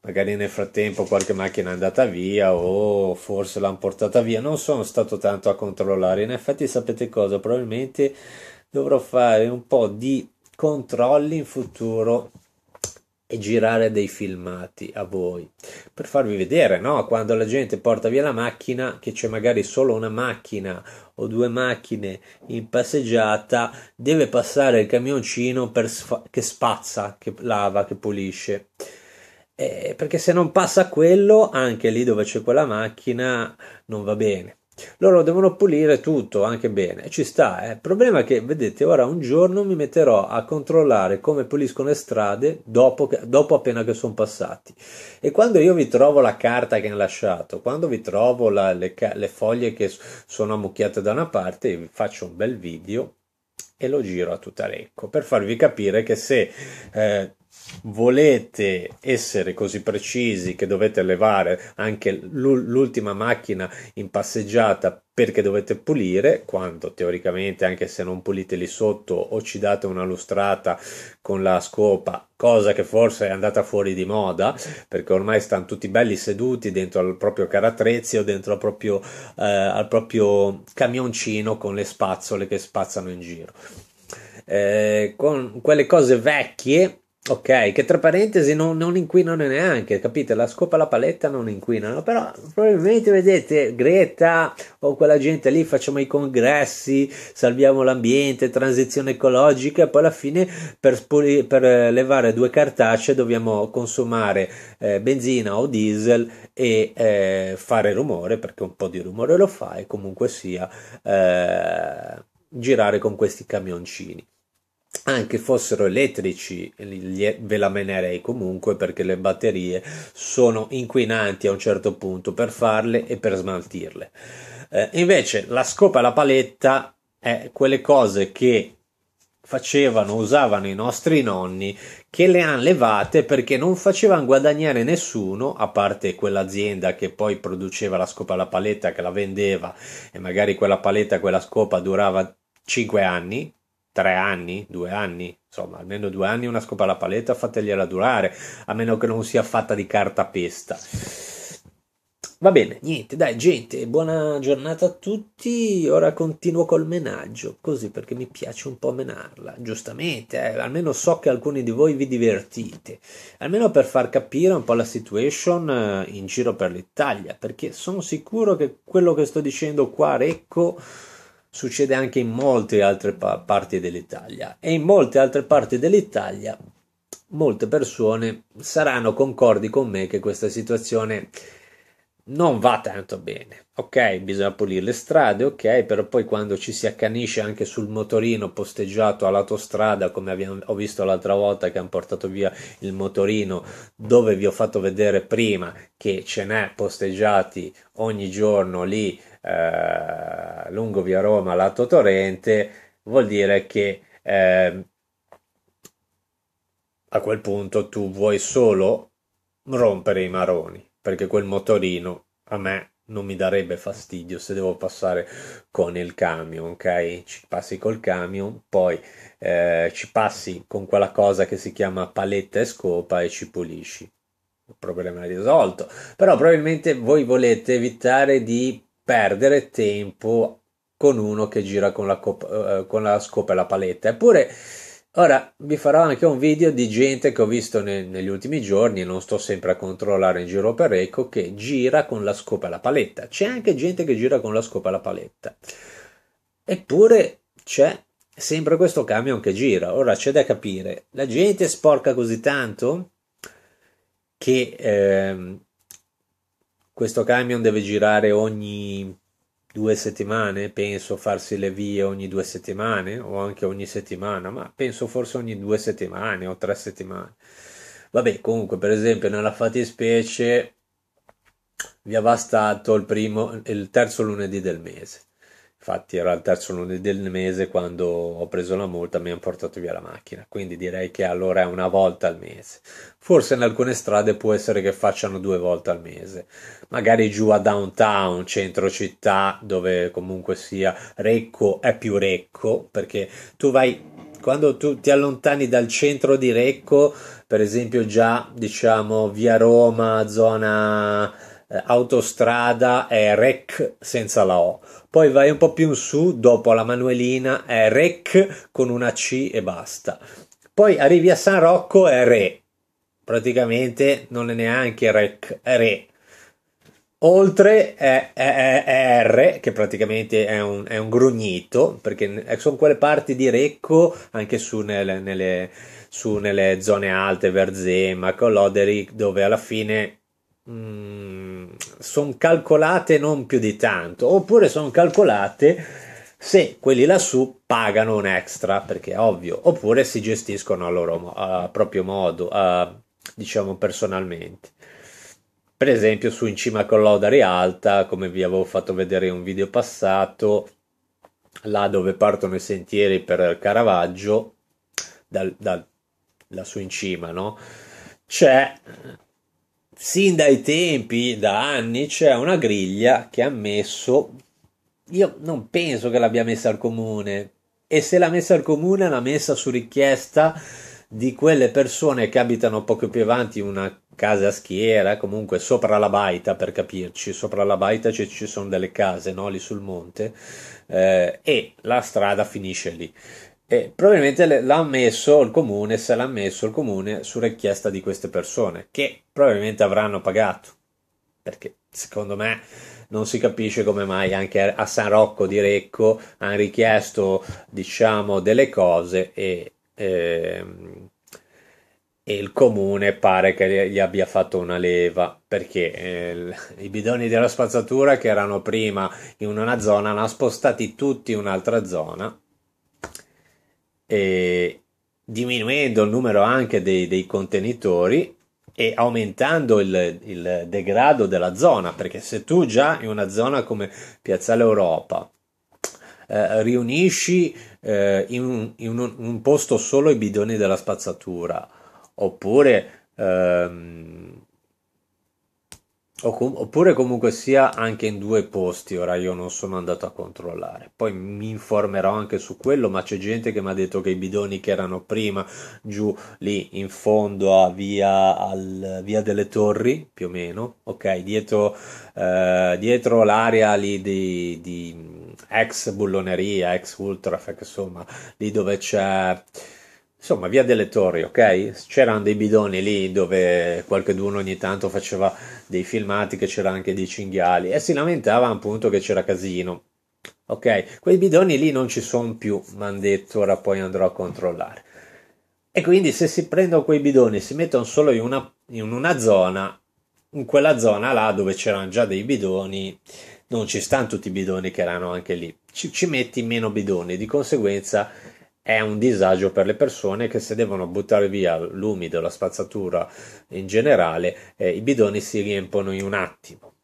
Magari nel frattempo qualche macchina è andata via o forse l'hanno portata via. Non sono stato tanto a controllare. In effetti sapete cosa? Probabilmente dovrò fare un po' di controlli in futuro e girare dei filmati a voi per farvi vedere no? quando la gente porta via la macchina che c'è magari solo una macchina o due macchine in passeggiata deve passare il camioncino sfa- che spazza che lava che pulisce eh, perché se non passa quello anche lì dove c'è quella macchina non va bene loro devono pulire tutto, anche bene, ci sta, eh. Il problema è che, vedete, ora un giorno mi metterò a controllare come puliscono le strade dopo, che, dopo appena che sono passati. E quando io vi trovo la carta che hanno lasciato, quando vi trovo la, le, le foglie che sono ammucchiate da una parte, vi faccio un bel video e lo giro a tutta l'ecco per farvi capire che se eh, volete essere così precisi che dovete levare anche l'ultima macchina in passeggiata perché dovete pulire, quando teoricamente anche se non pulite lì sotto o ci date una lustrata con la scopa, cosa che forse è andata fuori di moda, perché ormai stanno tutti belli seduti dentro al proprio carattrezzi o dentro al proprio, eh, al proprio camioncino con le spazzole che spazzano in giro. Eh, con quelle cose vecchie Ok, che tra parentesi non, non, inquinano neanche, capite? La scopa e la paletta non inquinano, però probabilmente vedete Greta o quella gente lì, facciamo i congressi, salviamo l'ambiente, transizione ecologica e poi alla fine per, spoli- per eh, levare due cartacee dobbiamo consumare eh, benzina o diesel e eh, fare rumore, perché un po' di rumore lo fa e comunque sia eh, girare con questi camioncini anche fossero elettrici ve la menerei comunque perché le batterie sono inquinanti a un certo punto per farle e per smaltirle eh, invece la scopa e la paletta è quelle cose che facevano, usavano i nostri nonni che le hanno levate perché non facevano guadagnare nessuno, a parte quell'azienda che poi produceva la scopa e la paletta che la vendeva e magari quella paletta, quella scopa durava 5 anni tre anni, due anni, insomma almeno due anni una scopa alla paletta fategliela durare, a meno che non sia fatta di carta pesta. Va bene, niente, dai gente, buona giornata a tutti, ora continuo col menaggio, così perché mi piace un po' menarla, giustamente, eh, almeno so che alcuni di voi vi divertite, almeno per far capire un po' la situation eh, in giro per l'Italia, perché sono sicuro che quello che sto dicendo qua a Recco succede anche in molte altre pa- parti dell'Italia e in molte altre parti dell'Italia molte persone saranno concordi con me che questa situazione non va tanto bene. Ok, bisogna pulire le strade, ok, però poi quando ci si accanisce anche sul motorino posteggiato all'autostrada, come abbiamo, ho visto l'altra volta che hanno portato via il motorino, dove vi ho fatto vedere prima che ce n'è posteggiati ogni giorno lì eh, lungo via Roma lato torrente, vuol dire che eh, a quel punto tu vuoi solo rompere i maroni, perché quel motorino a me non mi darebbe fastidio se devo passare con il camion, ok? Ci passi col camion, poi eh, ci passi con quella cosa che si chiama paletta e scopa e ci pulisci. Il problema è risolto. Però probabilmente voi volete evitare di perdere tempo con uno che gira con la, cop- eh, con la scopa e la paletta. Eppure, ora vi farò anche un video di gente che ho visto ne- negli ultimi giorni, non sto sempre a controllare in giro per Eco, che gira con la scopa e la paletta. C'è anche gente che gira con la scopa e la paletta. Eppure c'è sempre questo camion che gira. Ora c'è da capire, la gente sporca così tanto che... Ehm, questo camion deve girare ogni due settimane, penso farsi le vie ogni due settimane o anche ogni settimana, ma penso forse ogni due settimane o tre settimane. Vabbè, comunque, per esempio, nella fattispecie vi va stato il, primo, il terzo lunedì del mese. Infatti era il terzo lunedì del mese quando ho preso la multa mi hanno portato via la macchina, quindi direi che allora è una volta al mese. Forse in alcune strade può essere che facciano due volte al mese, magari giù a downtown, centro città, dove comunque sia Recco è più Recco, perché tu vai quando tu ti allontani dal centro di Recco, per esempio già diciamo via Roma, zona eh, autostrada è rec senza la O. Poi vai un po' più in su, dopo la Manuelina è rec con una C e basta. Poi arrivi a San Rocco è re. Praticamente non è neanche rec, è re. Oltre è, è, è, R, che praticamente è un, è un, grugnito, perché eh, sono quelle parti di Recco, anche su nelle, nelle, su nelle zone alte, Verzema, Colloderi, dove alla fine Mm, sono calcolate non più di tanto, oppure sono calcolate se quelli lassù pagano un extra, perché è ovvio, oppure si gestiscono a loro a proprio modo, a, diciamo personalmente. Per esempio su In cima con l'audare alta, come vi avevo fatto vedere in un video passato, là dove partono i sentieri per Caravaggio, dal, dal, lassù in cima, no? C'è sin dai tempi, da anni, c'è una griglia che ha messo, io non penso che l'abbia messa al comune, e se l'ha messa al comune l'ha messa su richiesta di quelle persone che abitano poco più avanti una casa a schiera, comunque sopra la baita per capirci, sopra la baita ci, ci sono delle case no? lì sul monte eh, e la strada finisce lì. E probabilmente l'ha messo il comune, se l'ha messo il comune su richiesta di queste persone, che probabilmente avranno pagato. Perché secondo me non si capisce come mai anche a San Rocco di Recco hanno richiesto, diciamo, delle cose e, e, ehm, e il comune pare che gli abbia fatto una leva, perché eh, i bidoni della spazzatura che erano prima in una zona l'hanno spostati tutti in un'altra zona eh, diminuendo il numero anche dei, dei contenitori e aumentando il, il, degrado della zona, perché se tu già in una zona come Piazzale Europa eh, riunisci eh, in, un, in, un, un, posto solo i bidoni della spazzatura, oppure ehm, Com- oppure comunque sia anche in due posti, ora io non sono andato a controllare, poi mi informerò anche su quello, ma c'è gente che mi ha detto che i bidoni che erano prima giù lì in fondo a via, al, via delle torri, più o meno, ok, dietro, eh, dietro l'area lì di, di, ex bulloneria, ex ultra, insomma, lì dove c'è Insomma, via delle torri, ok? C'erano dei bidoni lì dove qualcuno ogni tanto faceva dei filmati che c'era anche dei cinghiali e si lamentava appunto che c'era casino. Ok, quei bidoni lì non ci sono più, mi hanno detto, ora poi andrò a controllare. E quindi se si prendono quei bidoni e si mettono solo in una, in una zona, in quella zona là dove c'erano già dei bidoni, non ci stanno tutti i bidoni che erano anche lì, ci, ci metti meno bidoni, di conseguenza è un disagio per le persone che se devono buttare via l'umido, la spazzatura in generale, eh, i bidoni si riempono in un attimo.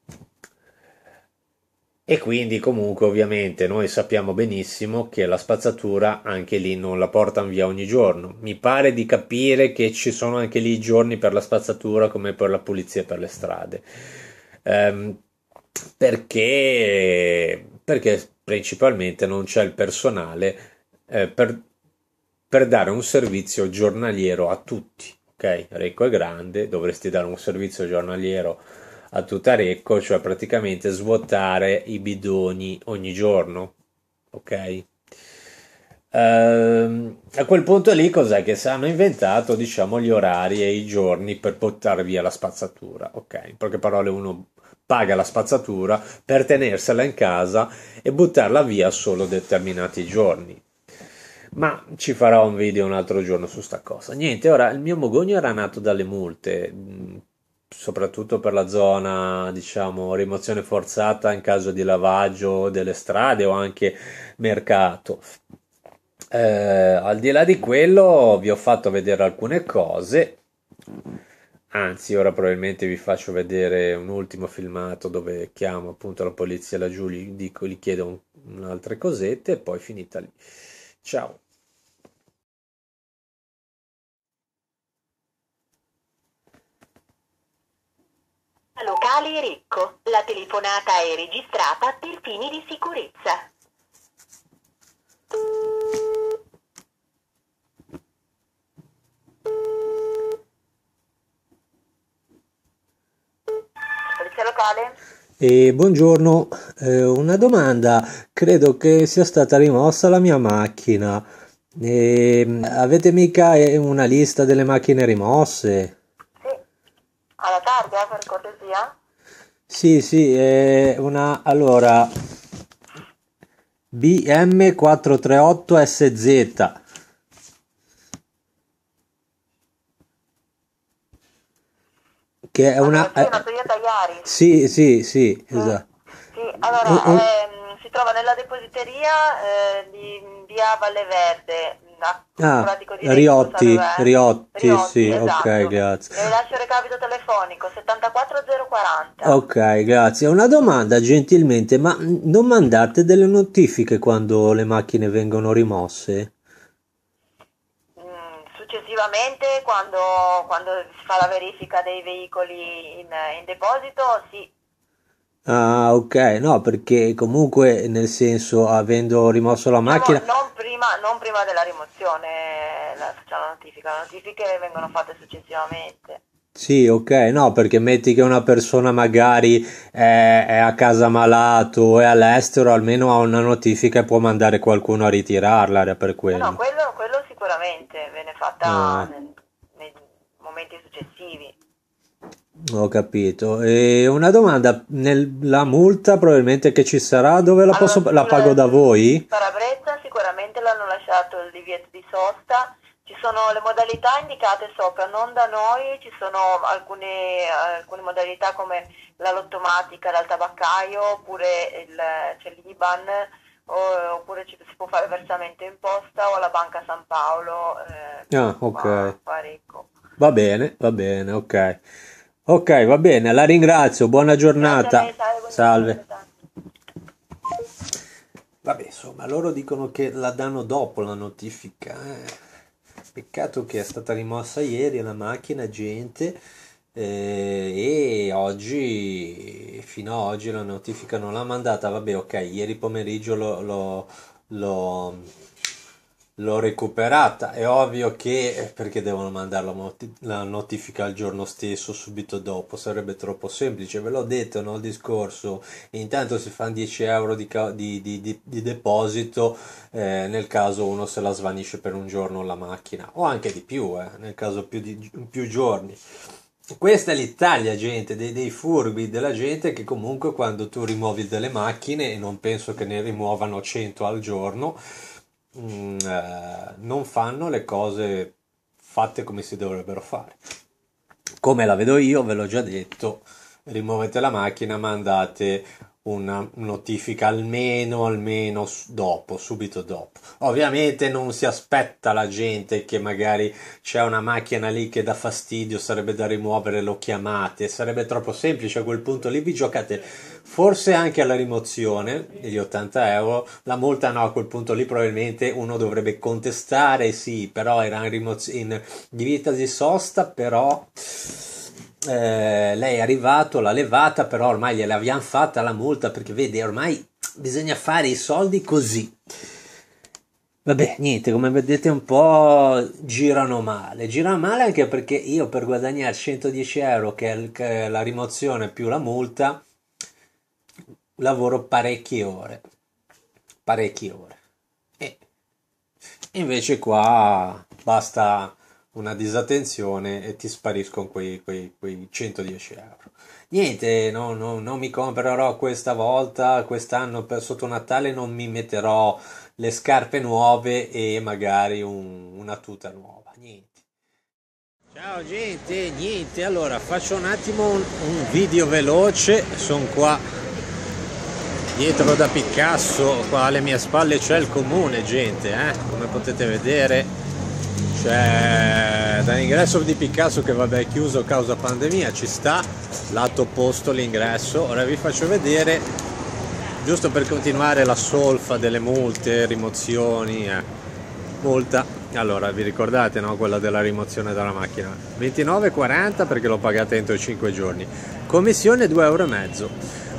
E quindi comunque ovviamente noi sappiamo benissimo che la spazzatura anche lì non la portano via ogni giorno. Mi pare di capire che ci sono anche lì i giorni per la spazzatura come per la pulizia per le strade. Ehm, perché, perché principalmente non c'è il personale eh, per per dare un servizio giornaliero a tutti. Ok, Recco è grande, dovresti dare un servizio giornaliero a tutta Recco, cioè praticamente svuotare i bidoni ogni giorno. Ok. Uh, a quel punto lì cos'è che si hanno inventato diciamo gli orari e i giorni per buttare via la spazzatura ok in poche parole uno paga la spazzatura per tenersela in casa e buttarla via solo determinati giorni ma ci farò un video un altro giorno su sta cosa. Niente, ora il mio mogogno era nato dalle multe, mm, soprattutto per la zona, diciamo, rimozione forzata in caso di lavaggio delle strade o anche mercato. Eh, al di là di quello, vi ho fatto vedere alcune cose. Anzi, ora probabilmente vi faccio vedere un ultimo filmato dove chiamo appunto la polizia laggiù, gli, dico, gli chiedo un, altre cosette e poi finita lì. Ciao. Locale Ricco, la telefonata è registrata per fini di sicurezza. Polizia locale. E buongiorno, eh, una domanda, credo che sia stata rimossa la mia macchina. E, ehm, avete mica eh, una lista delle macchine rimosse? alla targa eh, per cortesia? Sì, sì, è una... allora... BM438SZ. Che è una... Allora, sì, una eh, Toyota Yaris. Sì, sì, sì, ah, esatto. Sì, allora, uh, uh. Ehm, si trova nella depositeria eh, di via Valle Verde, Piazza. Ah, Riotti, Riotti, Riotti, Riotti, sì, esatto. ok, grazie. Le lascio il recapito telefonico 74040. Ok, grazie. Una domanda gentilmente, ma non mandate delle notifiche quando le macchine vengono rimosse? Mm, successivamente quando, quando, si fa la verifica dei veicoli in, in deposito sì, Ah, ok, no, perché comunque nel senso, avendo rimosso la macchina. No, non, prima, non prima della rimozione la, facciamo la notifica, le notifiche vengono fatte successivamente. Sì, ok, no, perché metti che una persona magari è, è, a casa malato o è all'estero, almeno ha una notifica e può mandare qualcuno a ritirarla, era per quello. No, quello, quello, sicuramente, viene fatta ah. nei, nei momenti successivi. Ho capito. E una domanda, nella multa probabilmente che ci sarà, dove la, allora, la pago da voi? Parabrezza sicuramente l'hanno lasciato il divieto di sosta, ci sono le modalità indicate sopra, non da noi, ci sono alcune, alcune modalità come la lottomatica dal tabaccaio oppure il, c'è l'Iban oppure ci, si può fare versamento in posta o alla Banca San Paolo. Eh, ah, ok. Va bene, va bene, ok. Ok, va bene, la ringrazio, buona giornata. Salve. Vabbè, insomma, loro dicono che la danno dopo la notifica. Eh. Peccato che è stata rimossa ieri la macchina, gente, eh, e oggi, fino a oggi la notifica non l'ha mandata. Vabbè, ok, ieri pomeriggio l'ho, l'ho l'ho recuperata. È ovvio che eh, perché devono mandare la, notifica al giorno stesso, subito dopo, sarebbe troppo semplice. Ve l'ho detto nel no, discorso. Intanto si fanno 10 euro di, ca- di, di, di deposito eh, nel caso uno se la svanisce per un giorno la macchina, o anche di più, eh, nel caso più, di, più giorni. Questa è l'Italia, gente, dei, dei, furbi, della gente che comunque quando tu rimuovi delle macchine, e non penso che ne rimuovano 100 al giorno, mh, mm, eh, non fanno le cose fatte come si dovrebbero fare. Come la vedo io, ve l'ho già detto, rimuovete la macchina, mandate una notifica almeno, almeno dopo, subito dopo. Ovviamente non si aspetta la gente che magari c'è una macchina lì che dà fastidio, sarebbe da rimuovere, lo chiamate, sarebbe troppo semplice, a quel punto lì vi giocate forse anche alla rimozione degli 80 euro, la multa no, a quel punto lì probabilmente uno dovrebbe contestare, sì, però era in, rimoz- in divieto di sosta, però... Eh, lei è arrivato, l'ha levata, però ormai gliel'abbiamo fatta la multa perché vede, ormai bisogna fare i soldi così. Vabbè, niente, come vedete un po' girano male. Girano male anche perché io per guadagnare 110 euro, che è la rimozione più la multa, lavoro parecchie ore, parecchie ore. E invece qua basta una disattenzione e ti spariscono quei, quei, quei 110 euro. Niente, no, no, non mi comprerò questa volta, quest'anno per sotto Natale non mi metterò le scarpe nuove e magari un, una tuta nuova. Niente. Ciao gente, niente, allora faccio un attimo un, un video veloce, sono qua dietro da Picasso qua alle mie spalle c'è il comune gente eh? come potete vedere c'è dall'ingresso di Picasso che vabbè è chiuso causa pandemia ci sta lato opposto l'ingresso ora vi faccio vedere giusto per continuare la solfa delle multe rimozioni eh. multa allora vi ricordate no? quella della rimozione della macchina 29,40 perché l'ho pagata entro 5 giorni commissione 2,5 euro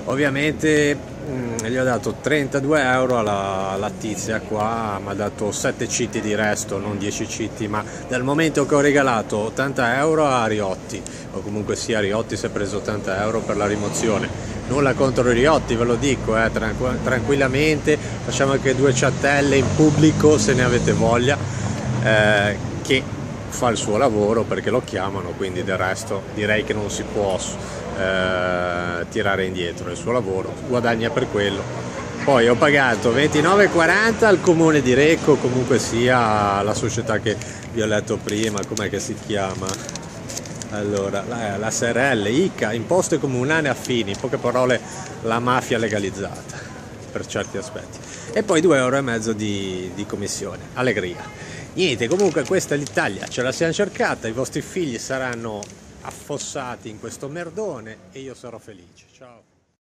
ovviamente mh, mm, gli ho dato 32 euro alla, alla tizia qua, mi ha dato 7 citi di resto, non 10 citi, ma dal momento che ho regalato 80 euro a Riotti, o comunque sia Riotti si è preso 80 euro per la rimozione, nulla contro i Riotti ve lo dico, eh, tranqu tranquillamente, facciamo anche due ciattelle in pubblico se ne avete voglia, eh, che fa il suo lavoro perché lo chiamano, quindi del resto direi che non si può eh, tirare indietro il suo lavoro, guadagna per quello. Poi ho pagato 29,40 al comune di Recco, comunque sia la società che vi ho letto prima, com'è che si chiama? Allora, la, SRL, ICA, imposte comunali affini, in poche parole la mafia legalizzata per certi aspetti. E poi 2,5 euro di, di commissione, allegria niente comunque questa è l'Italia ce la siamo cercata i vostri figli saranno affossati in questo merdone e io sarò felice ciao